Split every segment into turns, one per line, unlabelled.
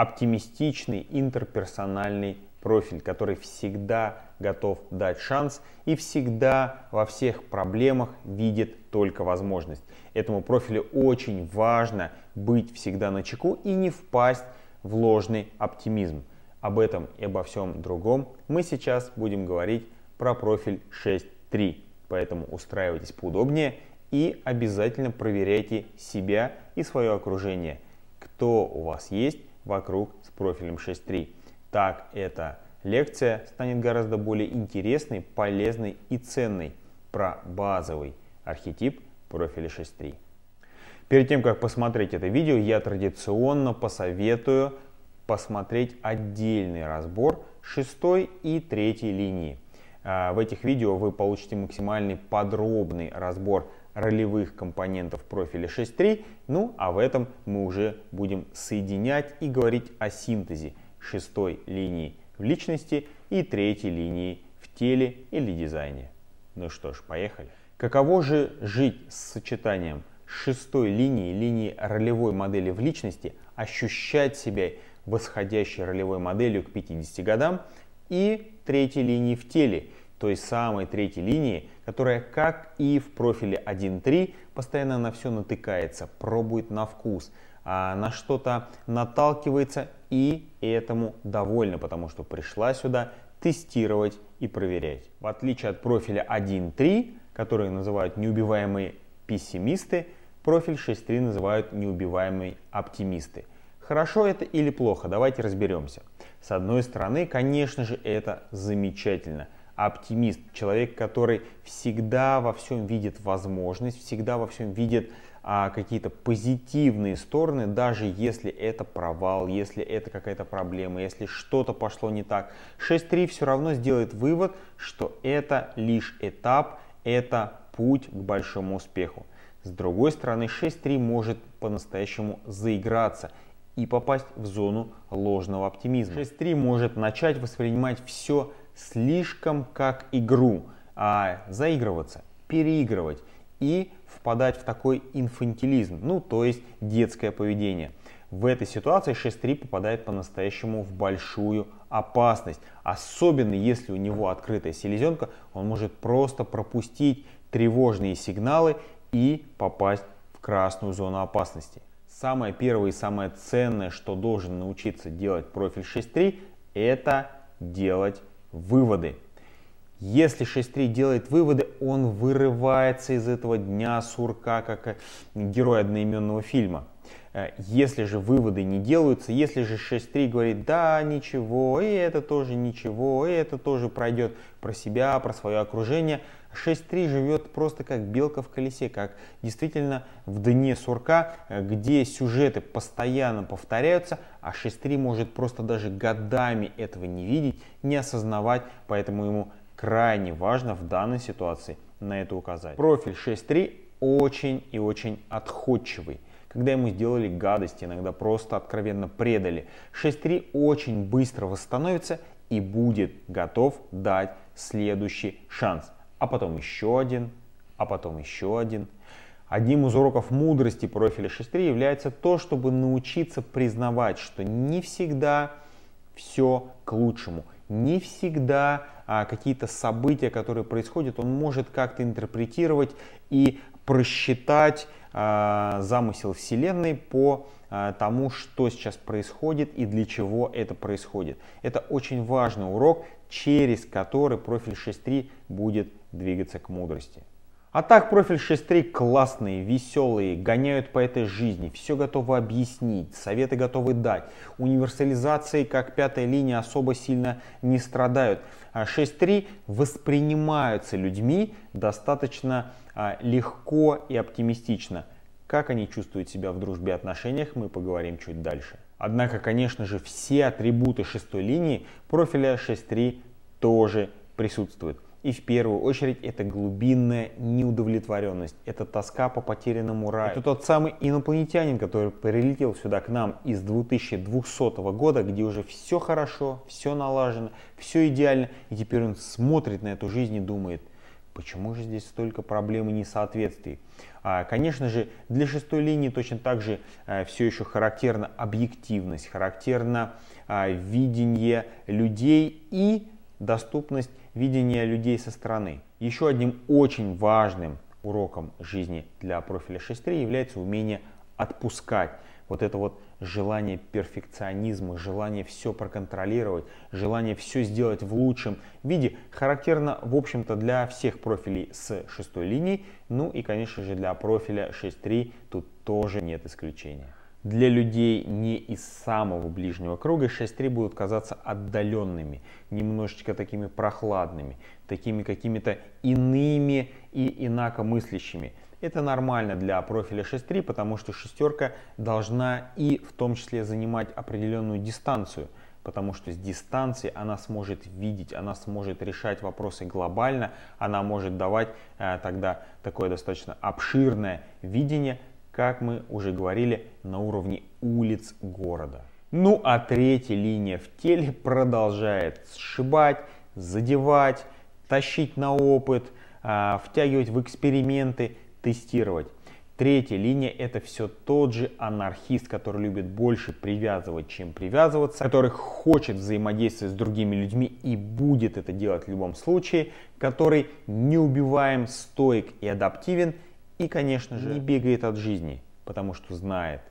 оптимистичный интерперсональный профиль, который всегда готов дать шанс и всегда во всех проблемах видит только возможность. Этому профилю очень важно быть всегда на чеку и не впасть в ложный оптимизм. Об этом и обо всем другом мы сейчас будем говорить про профиль 6.3. Поэтому устраивайтесь поудобнее и обязательно проверяйте себя и свое окружение. Кто у вас есть, вокруг с профилем 6.3. Так эта лекция станет гораздо более интересной, полезной и ценной про базовый архетип профиля 6.3. Перед тем, как посмотреть это видео, я традиционно посоветую посмотреть отдельный разбор шестой и третьей линии. А, в этих видео вы получите максимальный подробный разбор ролевых компонентов профиля 6.3. Ну, а в этом мы уже будем соединять и говорить о синтезе шестой линии в личности и третьей линии в теле или дизайне. Ну что ж, поехали. Каково же жить с сочетанием шестой линии, линии ролевой модели в личности, ощущать себя восходящей ролевой моделью к 50 годам и третьей линии в теле – той самой третьей линии, которая, как и в профиле 1.3, постоянно на все натыкается, пробует на вкус, а, на что-то наталкивается и этому довольна, потому что пришла сюда тестировать и проверять. В отличие от профиля 1.3, который называют неубиваемые пессимисты, профиль 6.3 называют неубиваемые оптимисты. Хорошо это или плохо? Давайте разберемся. С одной стороны, конечно же, это замечательно – оптимист, человек, который всегда во всем видит возможность, всегда во всем видит а, какие-то позитивные стороны, даже если это провал, если это какая-то проблема, если что-то пошло не так. 6.3 все равно сделает вывод, что это лишь этап, это путь к большому успеху. С другой стороны, 6.3 может по-настоящему заиграться и попасть в зону ложного оптимизма. 6.3 может начать воспринимать все слишком как игру, а заигрываться, переигрывать и впадать в такой инфантилизм, ну то есть детское поведение. В этой ситуации 6-3 попадает по-настоящему в большую опасность. Особенно если у него открытая селезенка, он может просто пропустить тревожные сигналы и попасть в красную зону опасности. Самое первое и самое ценное, что должен научиться делать профиль 6.3, это делать выводы. Если 6.3 делает выводы, он вырывается из этого дня сурка, как э, герой одноименного фильма. Э, если же выводы не делаются, если же 6.3 говорит, да, ничего, и это тоже ничего, и это тоже пройдет про себя, про свое окружение – 6.3 живет просто как белка в колесе, как действительно в дне сурка, э, где сюжеты постоянно повторяются, а 6.3 может просто даже годами этого не видеть, не осознавать, поэтому ему крайне важно в данной ситуации на это указать. Профиль 6.3 очень и очень отходчивый когда ему сделали гадости, иногда просто откровенно предали. 6.3 очень быстро восстановится и будет готов дать следующий шанс а потом еще один, а потом еще один. Одним из уроков мудрости профиля 6 является то, чтобы научиться признавать, что не всегда все к лучшему, не всегда а, какие-то события, которые происходят, он может как-то интерпретировать и просчитать а, замысел Вселенной по а, тому, что сейчас происходит и для чего это происходит. Это очень важный урок, через который профиль 6.3 будет двигаться к мудрости. А так, профиль 6.3 классные, веселые, гоняют по этой жизни, все готовы объяснить, советы готовы дать. Универсализации, как пятая линия, особо сильно не страдают. А 6.3 воспринимаются людьми достаточно а, легко и оптимистично. Как они чувствуют себя в дружбе и отношениях, мы поговорим чуть дальше. Однако, конечно же, все атрибуты шестой линии профиля 6.3 тоже присутствуют. И в первую очередь это глубинная неудовлетворенность, это тоска по потерянному раю. Это тот самый инопланетянин, который прилетел сюда к нам из 2200 года, где уже все хорошо, все налажено, все идеально, и теперь он смотрит на эту жизнь и думает, Почему же здесь столько проблем и несоответствий? А, конечно же, для шестой линии точно так же э, все еще характерна объективность, характерно а, видение людей и доступность видения людей со стороны. Еще одним очень важным уроком жизни для профиля 6.3 является умение отпускать. Вот это вот желание перфекционизма, желание все проконтролировать, желание все сделать в лучшем виде, характерно, в общем-то, для всех профилей с шестой линией, ну и, конечно же, для профиля 6.3 тут тоже нет исключения. Для людей не из самого ближнего круга 6.3 будут казаться отдаленными, немножечко такими прохладными, такими какими-то иными и инакомыслящими. Это нормально для профиля 6.3, потому что шестерка должна и в том числе занимать определенную дистанцию, потому что с дистанции она сможет видеть, она сможет решать вопросы глобально, она может давать э, тогда такое достаточно обширное видение, как мы уже говорили, на уровне улиц города. Ну а третья линия в теле продолжает сшибать, задевать, тащить на опыт, э, втягивать в эксперименты, тестировать. Третья линия – это все тот же анархист, который любит больше привязывать, чем привязываться, который хочет взаимодействовать с другими людьми и будет это делать в любом случае, который не убиваем, стоек и адаптивен, и, конечно же, не бегает от жизни, потому что знает,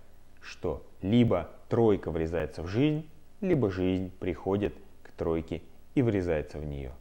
что либо тройка врезается в жизнь, либо жизнь приходит к тройке и врезается в нее.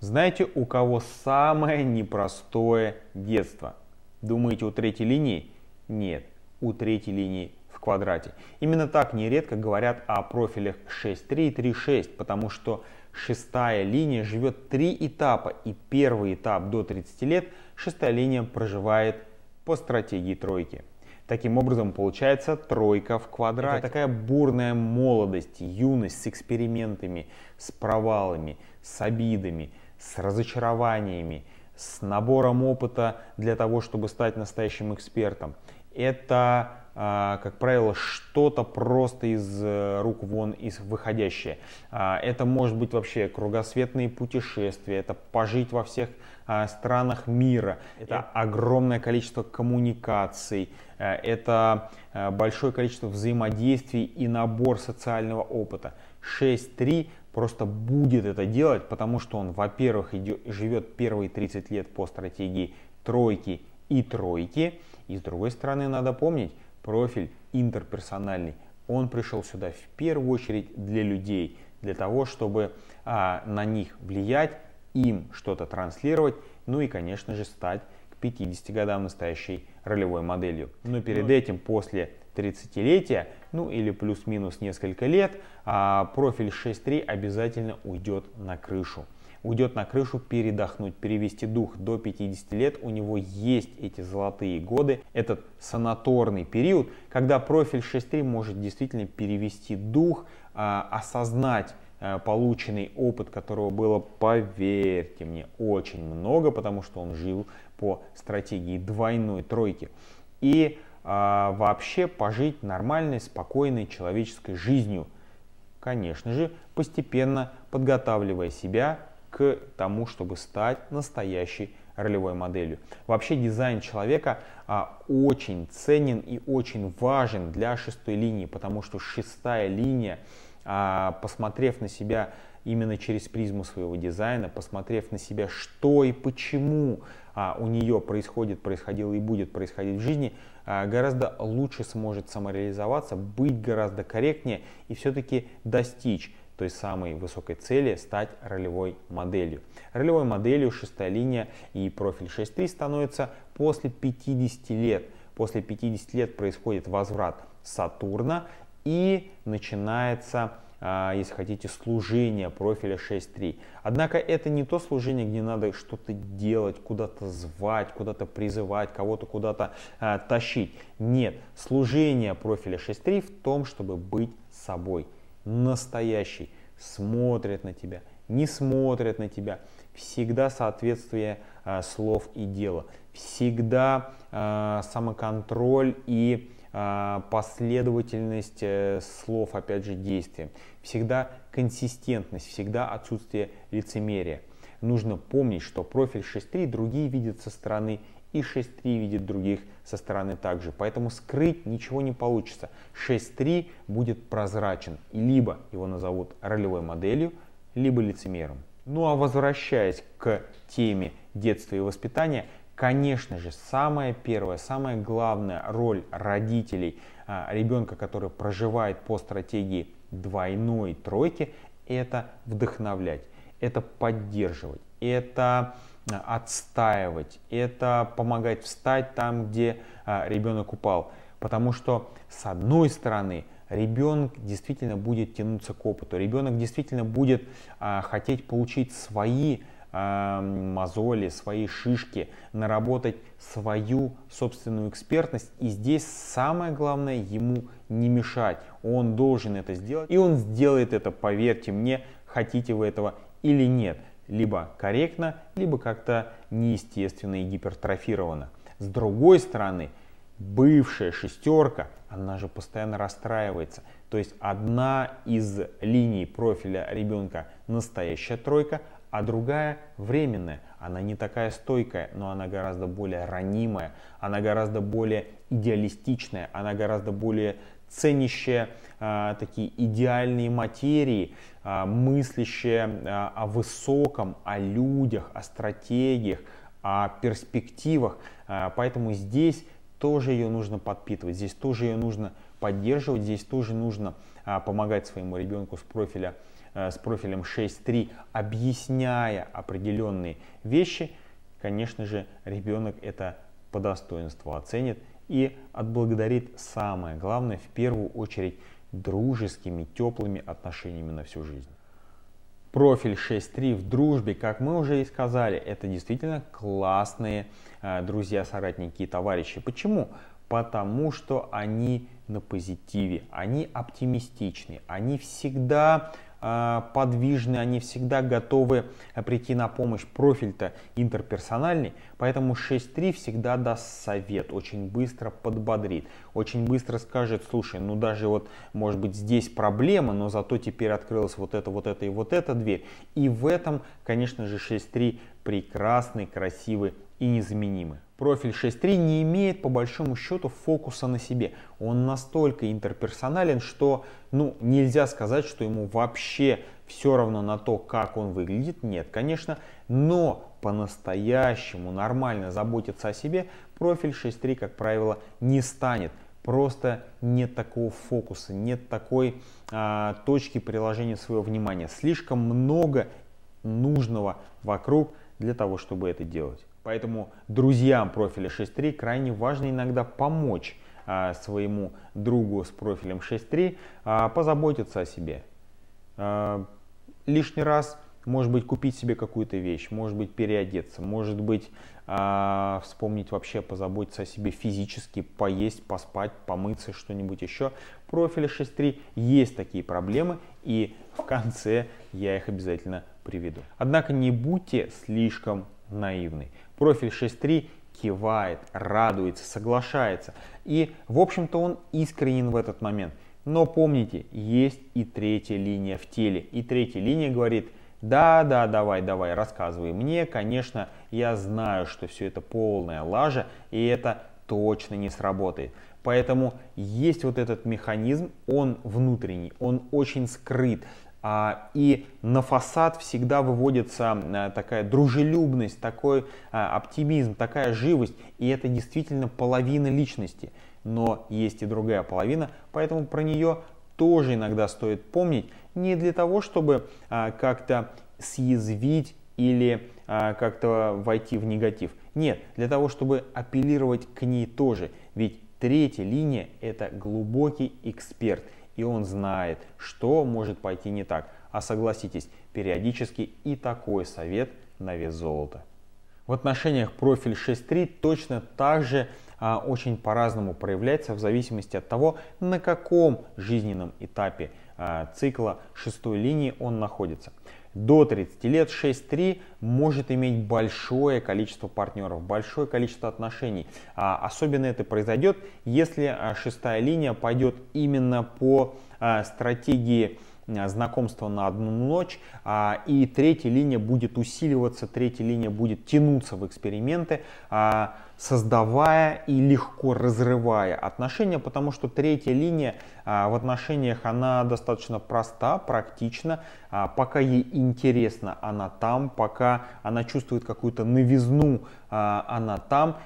Знаете, у кого самое непростое детство? Думаете, у третьей линии? Нет, у третьей линии в квадрате. Именно так нередко говорят о профилях 6.3 и 3.6, потому что шестая линия живет три этапа, и первый этап до 30 лет шестая линия проживает по стратегии тройки. Таким образом, получается тройка в квадрате. Это такая бурная молодость, юность с экспериментами, с провалами, с обидами – с разочарованиями, с набором опыта для того, чтобы стать настоящим экспертом. Это, а, как правило, что-то просто из э, рук вон из выходящее. А, это может быть вообще кругосветные путешествия, это пожить во всех а, странах мира, это огромное количество коммуникаций, э, это э, большое количество взаимодействий и набор социального опыта. 6.3 просто будет это делать, потому что он, во-первых, живет первые 30 лет по стратегии тройки и тройки. И с другой стороны, надо помнить, профиль интерперсональный. Он пришел сюда в первую очередь для людей, для того, чтобы а, на них влиять, им что-то транслировать, ну и, конечно же, стать к 50 годам настоящей ролевой моделью. Но перед ну, этим, после 30-летия, ну или плюс-минус несколько лет, а, профиль 6.3 обязательно уйдет на крышу. Уйдет на крышу передохнуть, перевести дух до 50 лет. У него есть эти золотые годы, этот санаторный период, когда профиль 6.3 может действительно перевести дух, а, осознать а, полученный опыт, которого было, поверьте мне, очень много, потому что он жил по стратегии двойной тройки. И а, вообще пожить нормальной, спокойной человеческой жизнью. Конечно же, постепенно подготавливая себя к тому, чтобы стать настоящей ролевой моделью. Вообще дизайн человека а, очень ценен и очень важен для шестой линии, потому что шестая линия, а, посмотрев на себя именно через призму своего дизайна, посмотрев на себя, что и почему а, у нее происходит, происходило и будет происходить в жизни, а, гораздо лучше сможет самореализоваться, быть гораздо корректнее и все-таки достичь той самой высокой цели стать ролевой моделью. Ролевой моделью шестая линия и профиль 6.3 становится после 50 лет. После 50 лет происходит возврат Сатурна и начинается а, если хотите, служение профиля 6.3. Однако это не то служение, где надо что-то делать, куда-то звать, куда-то призывать, кого-то куда-то э, тащить. Нет, служение профиля 6.3 в том, чтобы быть собой, настоящий, смотрят на тебя, не смотрят на тебя. Всегда соответствие э, слов и дела, всегда э, самоконтроль и а, последовательность э, слов, опять же, действия, всегда консистентность, всегда отсутствие лицемерия. Нужно помнить, что профиль 6.3 другие видят со стороны и 6.3 видит других со стороны также. Поэтому скрыть ничего не получится. 6.3 будет прозрачен. И либо его назовут ролевой моделью, либо лицемером. Ну а возвращаясь к теме детства и воспитания, Конечно же, самая первая, самая главная роль родителей а, ребенка, который проживает по стратегии двойной тройки, это вдохновлять, это поддерживать, это а, отстаивать, это помогать встать там, где а, ребенок упал. Потому что, с одной стороны, ребенок действительно будет тянуться к опыту, ребенок действительно будет хотеть получить свои э, мозоли, свои шишки, наработать свою собственную экспертность. И здесь самое главное ему не мешать. Он должен это сделать. И он сделает это, поверьте мне, хотите вы этого или нет. Либо корректно, либо как-то неестественно и гипертрофировано. С другой стороны, бывшая шестерка, она же постоянно расстраивается. То есть одна из линий профиля ребенка настоящая тройка, а другая временная. Она не такая стойкая, но она гораздо более ранимая, она гораздо более идеалистичная, она гораздо более ценящая а, такие идеальные материи, а, мыслящая а, о высоком, о людях, о стратегиях, о перспективах. А, поэтому здесь тоже ее нужно подпитывать, здесь тоже ее нужно поддерживать, здесь тоже нужно а, помогать своему ребенку с профиля Э, с профилем 6.3, объясняя определенные вещи, конечно же, ребенок это по достоинству оценит и отблагодарит самое главное, в первую очередь, дружескими, теплыми отношениями на всю жизнь. Профиль 6.3 в дружбе, как мы уже и сказали, это действительно классные э, друзья, соратники и товарищи. Почему? Потому что они на позитиве, они оптимистичны, они всегда а, подвижны, они всегда готовы э, прийти на помощь. Профиль-то интерперсональный, поэтому 6-3 всегда даст совет, очень быстро подбодрит, очень быстро скажет, слушай, ну даже вот, может быть, здесь проблема, но зато теперь открылась вот эта вот эта и вот эта дверь. И в этом, конечно же, 6-3 прекрасный, красивый и незаменимый. Профиль 6.3 не имеет по большому счету фокуса на себе. Он настолько интерперсонален, что ну, нельзя сказать, что ему вообще все равно на то, как он выглядит. Нет, конечно, но по-настоящему нормально заботиться о себе профиль 6.3, как правило, не станет. Просто нет такого фокуса, нет такой а, точки приложения своего внимания. Слишком много нужного вокруг для того, чтобы это делать. Поэтому друзьям профиля 6.3 крайне важно иногда помочь а, своему другу с профилем 6.3 а, позаботиться о себе. А, лишний раз, может быть, купить себе какую-то вещь, может быть, переодеться, может быть, а, вспомнить вообще, позаботиться о себе физически, поесть, поспать, помыться, что-нибудь еще. Профиль 6.3 есть такие проблемы, и в конце я их обязательно приведу. Однако не будьте слишком наивны. Профиль 6.3 кивает, радуется, соглашается. И, в общем-то, он искренен в этот момент. Но помните, есть и третья линия в теле. И третья линия говорит, да, да, давай, давай, рассказывай мне. Конечно, я знаю, что все это полная лажа, и это точно не сработает. Поэтому есть вот этот механизм, он внутренний, он очень скрыт. А, и на фасад всегда выводится э, такая дружелюбность, такой э, оптимизм, такая живость. И это действительно половина личности. Но есть и другая половина, поэтому про нее тоже иногда стоит помнить. Не для того, чтобы э, как-то съязвить или как-то войти в негатив. Нет, для того, чтобы апеллировать к ней тоже. Ведь третья линия – это глубокий эксперт – и он знает, что может пойти не так. А согласитесь, периодически и такой совет на вес золота. В отношениях профиль 6.3 точно так же а, очень по-разному проявляется в зависимости от того, на каком жизненном этапе а, цикла шестой линии он находится до 30 лет 6.3 может иметь большое количество партнеров, большое количество отношений. А, особенно это произойдет, если а, шестая линия пойдет именно по а, стратегии Э, знакомство на одну ночь, а, и третья линия будет усиливаться, третья линия будет тянуться в эксперименты, а, создавая и легко разрывая отношения, потому что третья линия а, в отношениях, она достаточно проста, практична, пока ей интересно, она там, пока она чувствует какую-то новизну, она там,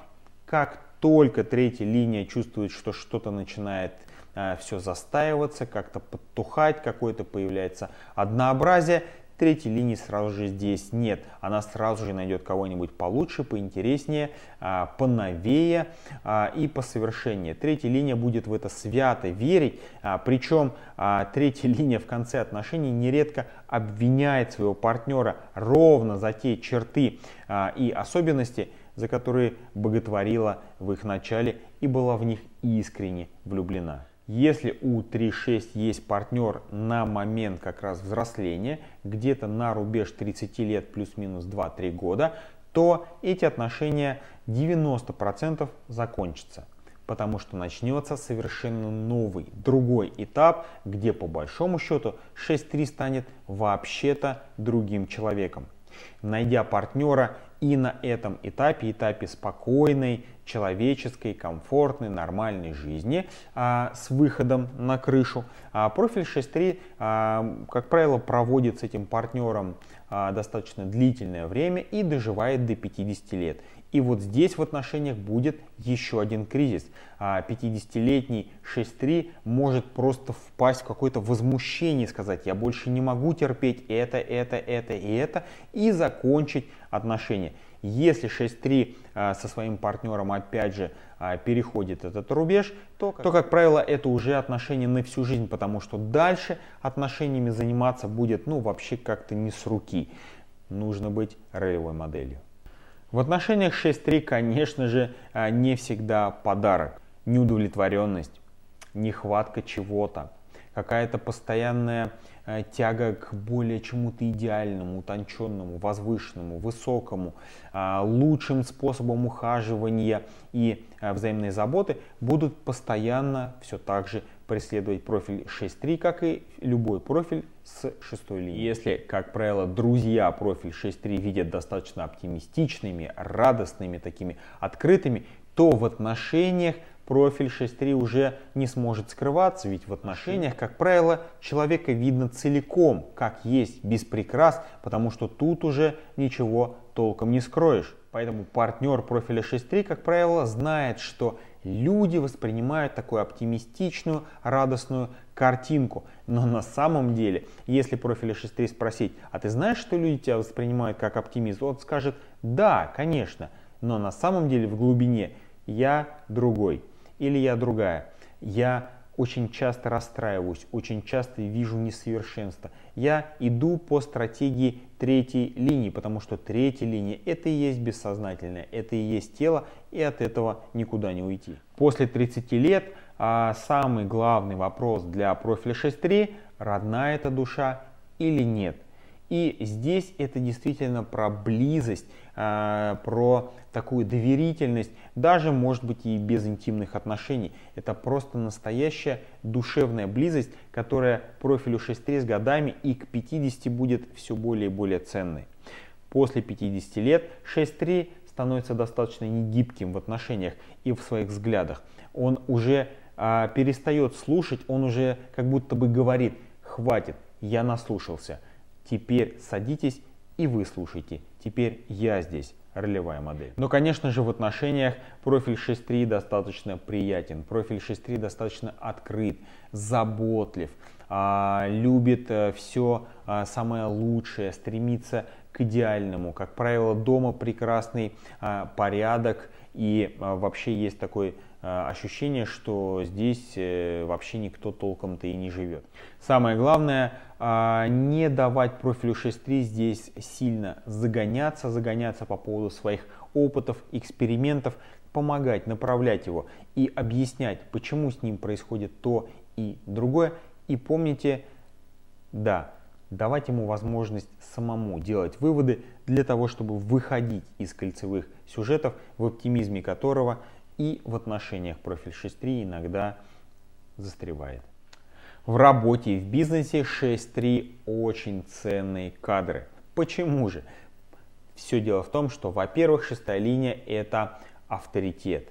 как только третья линия чувствует, что что-то начинает Э, все застаиваться, как-то подтухать, какое-то появляется однообразие. Третьей линии сразу же здесь нет. Она сразу же найдет кого-нибудь получше, поинтереснее, э, поновее э, и по совершеннее. Третья линия будет в это свято верить. Причем третья линия в конце отношений нередко обвиняет своего партнера ровно за те черты и особенности, за которые боготворила в их начале и была в них искренне влюблена. Если у 3.6 есть партнер на момент как раз взросления, где-то на рубеж 30 лет плюс-минус 2-3 года, то эти отношения 90% закончатся, потому что начнется совершенно новый, другой этап, где по большому счету 6.3 станет вообще-то другим человеком. Найдя партнера и на этом этапе, этапе спокойной, человеческой, комфортной, нормальной жизни а, с выходом на крышу. А профиль 6.3, а, как правило, проводит с этим партнером а, достаточно длительное время и доживает до 50 лет. И вот здесь в отношениях будет еще один кризис. 50-летний а, 6 может просто впасть в какое-то возмущение, сказать, я больше не могу терпеть это, это, это и это, и закончить отношения. Если 6.3 а, со своим партнером опять же а, переходит этот рубеж, то, то, как правило, это уже отношения на всю жизнь, потому что дальше отношениями заниматься будет, ну, вообще как-то не с руки. Нужно быть ролевой моделью. В отношениях 6.3, конечно же, а, не всегда подарок, неудовлетворенность, нехватка чего-то, какая-то постоянная э, тяга к более чему-то идеальному, утонченному, возвышенному, высокому, э, лучшим способом ухаживания и э, взаимной заботы будут постоянно все так же преследовать профиль 6.3, как и любой профиль с шестой линии. Если, как правило, друзья профиль 6.3 видят достаточно оптимистичными, радостными, такими открытыми, то в отношениях профиль 6.3 уже не сможет скрываться, ведь в отношениях, как правило, человека видно целиком, как есть, без прикрас, потому что тут уже ничего толком не скроешь. Поэтому партнер профиля 6.3, как правило, знает, что люди воспринимают такую оптимистичную, радостную картинку. Но на самом деле, если профиля 6.3 спросить, а ты знаешь, что люди тебя воспринимают как оптимист? Он скажет, да, конечно, но на самом деле в глубине я другой или я другая. Я очень часто расстраиваюсь, очень часто вижу несовершенство. Я иду по стратегии третьей линии, потому что третья линия – это и есть бессознательное, это и есть тело, и от этого никуда не уйти. После 30 лет а, самый главный вопрос для профиля 6.3 – родная эта душа или нет – и здесь это действительно про близость, а, про такую доверительность, даже, может быть, и без интимных отношений. Это просто настоящая душевная близость, которая профилю 6.3 с годами и к 50 будет все более и более ценной. После 50 лет 6.3 становится достаточно негибким в отношениях и в своих взглядах. Он уже э, а, перестает слушать, он уже как будто бы говорит, хватит, я наслушался – Теперь садитесь и выслушайте. Теперь я здесь ролевая модель. Но, конечно же, в отношениях профиль 6.3 достаточно приятен, профиль 6.3 достаточно открыт, заботлив, а, любит э, все а, самое лучшее, стремится к идеальному. Как правило, дома прекрасный а, порядок и вообще есть такой Э, ощущение, что здесь э, вообще никто толком-то и не живет. Самое главное, а, не давать профилю 6.3 здесь сильно загоняться, загоняться по поводу своих опытов, экспериментов, помогать, направлять его и объяснять, почему с ним происходит то и другое. И помните, да, давать ему возможность самому делать выводы для того, чтобы выходить из кольцевых сюжетов, в оптимизме которого – и в отношениях профиль 6.3 иногда застревает. В работе и в бизнесе 6.3 очень ценные кадры. Почему же? Все дело в том, что, во-первых, шестая линия – это авторитет,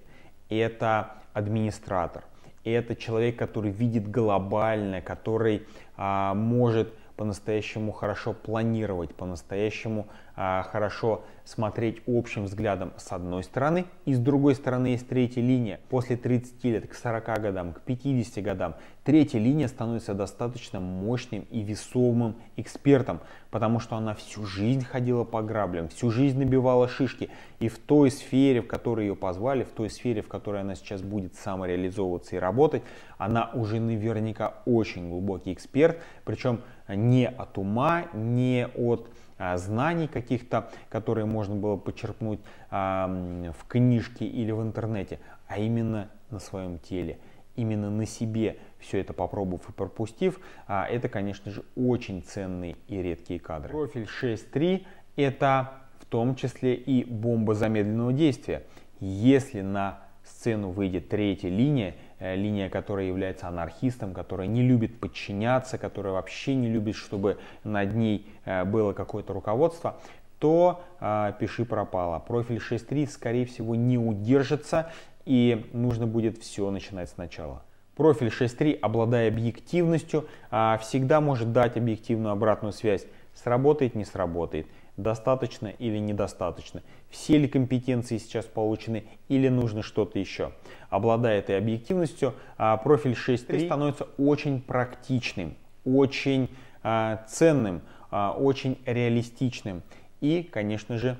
это администратор, это человек, который видит глобально, который а, может по-настоящему хорошо планировать, по-настоящему а, хорошо смотреть общим взглядом с одной стороны, и с другой стороны есть третья линия. После 30 лет, к 40 годам, к 50 годам, третья линия становится достаточно мощным и весомым экспертом, потому что она всю жизнь ходила по граблям, всю жизнь набивала шишки, и в той сфере, в которой ее позвали, в той сфере, в которой она сейчас будет самореализовываться и работать, она уже наверняка очень глубокий эксперт, причем не от ума, не от а, знаний каких-то, которые можно было почерпнуть а, в книжке или в интернете, а именно на своем теле, именно на себе все это попробовав и пропустив, а, это, конечно же, очень ценные и редкие кадры. Профиль 6.3 – это в том числе и бомба замедленного действия. Если на сцену выйдет третья линия – Э, линия, которая является анархистом, которая не любит подчиняться, которая вообще не любит, чтобы над ней э, было какое-то руководство, то э, пиши пропало. Профиль 6.3, скорее всего, не удержится и нужно будет все начинать сначала. Профиль 6.3, обладая объективностью, э, всегда может дать объективную обратную связь. Сработает, не сработает достаточно или недостаточно, все ли компетенции сейчас получены или нужно что-то еще. Обладая этой объективностью, а профиль 6.3 становится очень практичным, очень а, ценным, а, очень реалистичным. И, конечно же,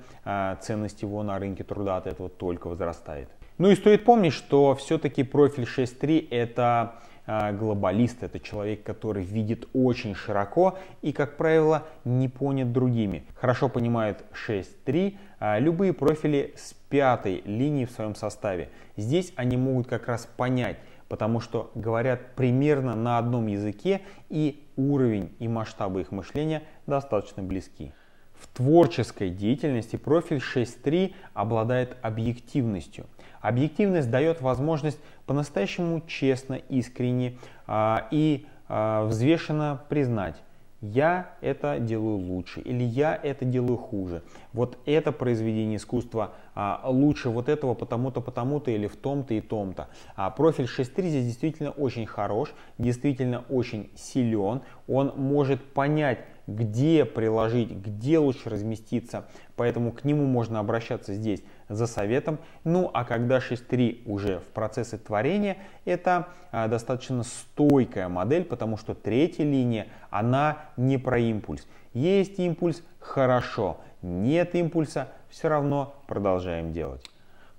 ценность его на рынке труда от этого только возрастает. Ну и стоит помнить, что все-таки профиль 6.3 это а, глобалист, это человек, который видит очень широко и, как правило, не понят другими. Хорошо понимает 6.3, а, любые профили с пятой линии в своем составе. Здесь они могут как раз понять, потому что говорят примерно на одном языке и уровень и масштабы их мышления достаточно близки. В творческой деятельности профиль 6.3 обладает объективностью – Объективность дает возможность по-настоящему честно, искренне а, и а, взвешенно признать, я это делаю лучше или я это делаю хуже. Вот это произведение искусства а, лучше вот этого потому-то, потому-то или в том-то и том-то. А профиль 6.3 здесь действительно очень хорош, действительно очень силен. Он может понять, где приложить, где лучше разместиться, поэтому к нему можно обращаться здесь за советом. Ну а когда 6.3 уже в процессе творения, это а, достаточно стойкая модель, потому что третья линия, она не про импульс. Есть импульс – хорошо, нет импульса – все равно продолжаем делать.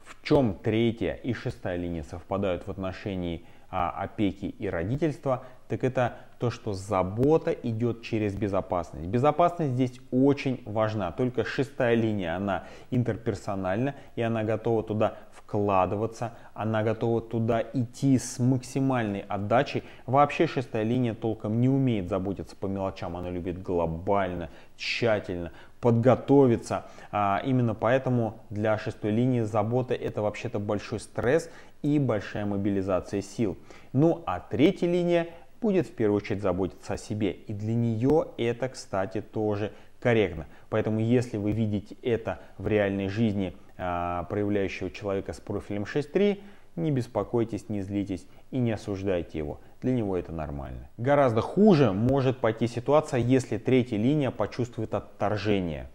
В чем третья и шестая линия совпадают в отношении а, опеки и родительства, так это то, что забота идет через безопасность. Безопасность здесь очень важна. Только шестая линия, она интерперсональна, и она готова туда вкладываться, она готова туда идти с максимальной отдачей. Вообще шестая линия толком не умеет заботиться по мелочам, она любит глобально, тщательно подготовиться. А именно поэтому для шестой линии забота это вообще-то большой стресс, и большая мобилизация сил. Ну а третья линия будет в первую очередь заботиться о себе. И для нее это, кстати, тоже корректно. Поэтому если вы видите это в реальной жизни а, проявляющего человека с профилем 6.3, не беспокойтесь, не злитесь и не осуждайте его. Для него это нормально. Гораздо хуже может пойти ситуация, если третья линия почувствует отторжение.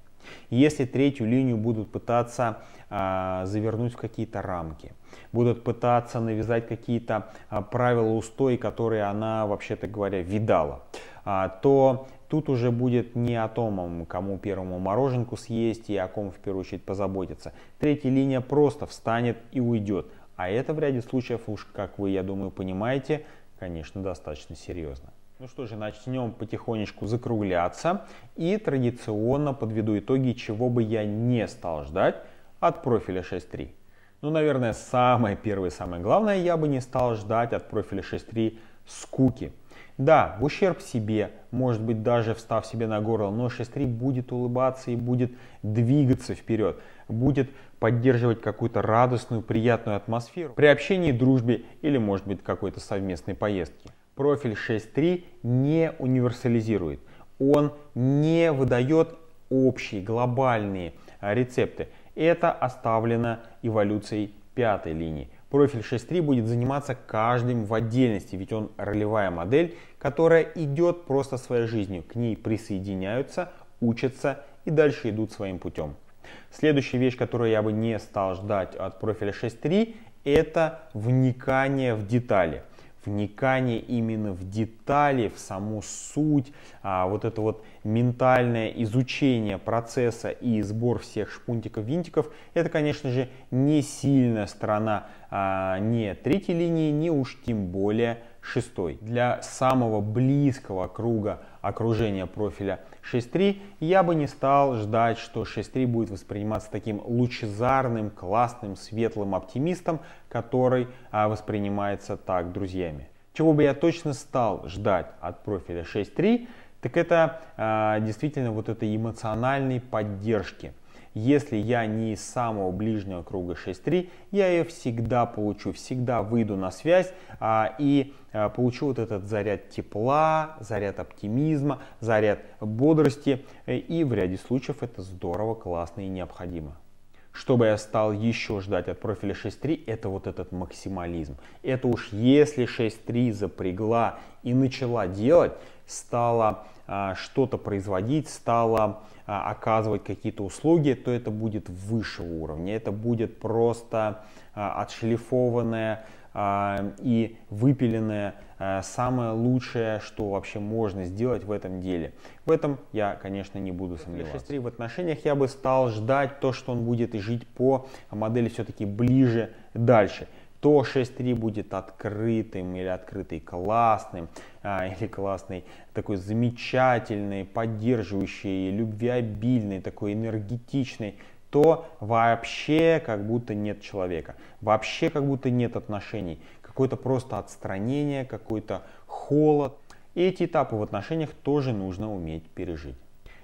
Если третью линию будут пытаться а, завернуть в какие-то рамки, будут пытаться навязать какие-то а, правила устой, которые она, вообще-то говоря, видала, а, то тут уже будет не о том, кому первому мороженку съесть и о ком в первую очередь позаботиться. Третья линия просто встанет и уйдет. А это в ряде случаев, уж как вы, я думаю, понимаете, конечно, достаточно серьезно. Ну что же, начнем потихонечку закругляться и традиционно подведу итоги, чего бы я не стал ждать от профиля 6.3. Ну, наверное, самое первое самое главное, я бы не стал ждать от профиля 6.3 скуки. Да, в ущерб себе, может быть, даже встав себе на горло, но 6.3 будет улыбаться и будет двигаться вперед, будет поддерживать какую-то радостную, приятную атмосферу при общении, дружбе или, может быть, какой-то совместной поездке профиль 6.3 не универсализирует. Он не выдает общие, глобальные а, рецепты. Это оставлено эволюцией пятой линии. Профиль 6.3 будет заниматься каждым в отдельности, ведь он ролевая модель, которая идет просто своей жизнью. К ней присоединяются, учатся и дальше идут своим путем. Следующая вещь, которую я бы не стал ждать от профиля 6.3, это вникание в детали – вникание именно в детали, в саму суть, а, вот это вот ментальное изучение процесса и сбор всех шпунтиков-винтиков, это, конечно же, не сильная сторона а, ни третьей линии, ни уж тем более шестой. Для самого близкого круга окружения профиля 6.3, я бы не стал ждать, что 6.3 будет восприниматься таким лучезарным, классным, светлым оптимистом, который а, воспринимается так друзьями. Чего бы я точно стал ждать от профиля 6.3, так это а, действительно вот этой эмоциональной поддержки – если я не из самого ближнего круга 6-3, я ее всегда получу, всегда выйду на связь а, и а, получу вот этот заряд тепла, заряд оптимизма, заряд бодрости. Э, и в ряде случаев это здорово, классно и необходимо. Чтобы я стал еще ждать от профиля 6.3, это вот этот максимализм. Это уж если 6.3 запрягла и начала делать, стала а, что-то производить, стала а, оказывать какие-то услуги, то это будет выше уровня. Это будет просто а, отшлифованное а, и выпиленное самое лучшее, что вообще можно сделать в этом деле. В этом я, конечно, не буду сомневаться. в отношениях я бы стал ждать то, что он будет жить по модели все-таки ближе дальше что 6.3 будет открытым или открытый классным, а, или классный, такой замечательный, поддерживающий, любвеобильный, такой энергетичный, то вообще как будто нет человека, вообще как будто нет отношений, какое-то просто отстранение, какой-то холод. И эти этапы в отношениях тоже нужно уметь пережить.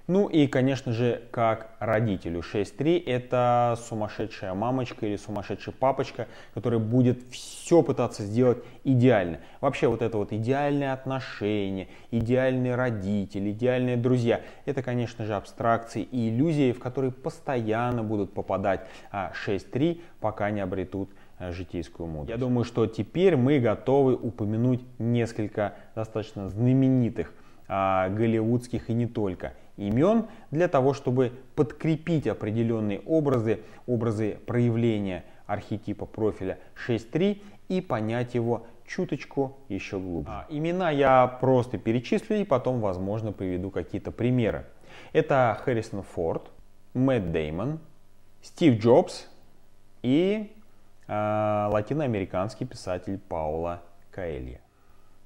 Ну и, конечно же, как родителю. 6.3 – это сумасшедшая мамочка или сумасшедший папочка, который будет все пытаться сделать идеально. Вообще вот это вот идеальные отношения, идеальные родители, идеальные друзья – это, конечно же, абстракции и иллюзии, в которые постоянно будут попадать 6.3, а пока не обретут э, житейскую мудрость. Я думаю, что теперь мы готовы упомянуть несколько достаточно знаменитых а, голливудских и не только имен для того, чтобы подкрепить определенные образы, образы проявления архетипа профиля 6.3 и понять его чуточку еще глубже. А, имена я просто перечислю и потом, возможно, приведу какие-то примеры. Это Харрисон Форд, Мэтт Деймон, Стив Джобс и э, латиноамериканский писатель Паула Каэлья.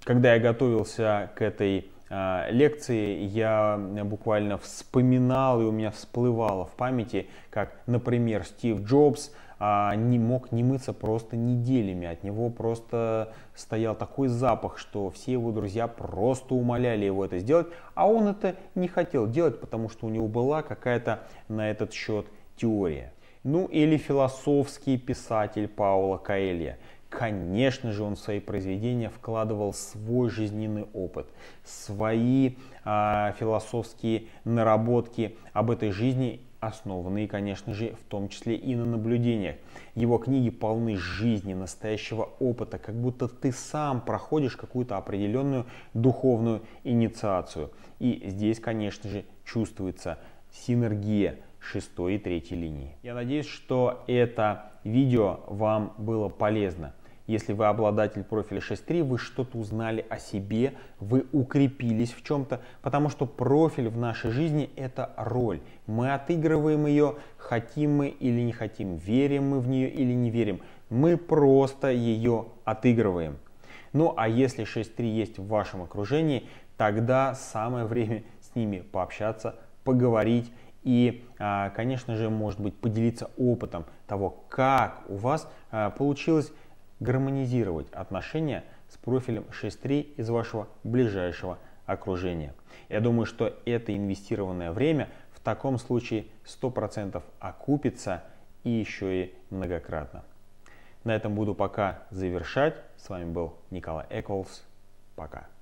Когда я готовился к этой а, лекции я буквально вспоминал, и у меня всплывало в памяти, как, например, Стив Джобс а, не мог не мыться просто неделями. От него просто стоял такой запах, что все его друзья просто умоляли его это сделать, а он это не хотел делать, потому что у него была какая-то на этот счет теория. Ну или философский писатель Паула Каэлья – Конечно же, он в свои произведения вкладывал свой жизненный опыт, свои э, философские наработки об этой жизни, основанные, конечно же, в том числе и на наблюдениях. Его книги полны жизни, настоящего опыта, как будто ты сам проходишь какую-то определенную духовную инициацию. И здесь, конечно же, чувствуется синергия шестой и третьей линии. Я надеюсь, что это видео вам было полезно. Если вы обладатель профиля 6.3, вы что-то узнали о себе, вы укрепились в чем-то, потому что профиль в нашей жизни – это роль. Мы отыгрываем ее, хотим мы или не хотим, верим мы в нее или не верим. Мы просто ее отыгрываем. Ну а если 6.3 есть в вашем окружении, тогда самое время с ними пообщаться, поговорить и, а, конечно же, может быть, поделиться опытом того, как у вас а, получилось гармонизировать отношения с профилем 6.3 из вашего ближайшего окружения. Я думаю, что это инвестированное время в таком случае 100% окупится и еще и многократно. На этом буду пока завершать. С вами был Николай Эколс. Пока.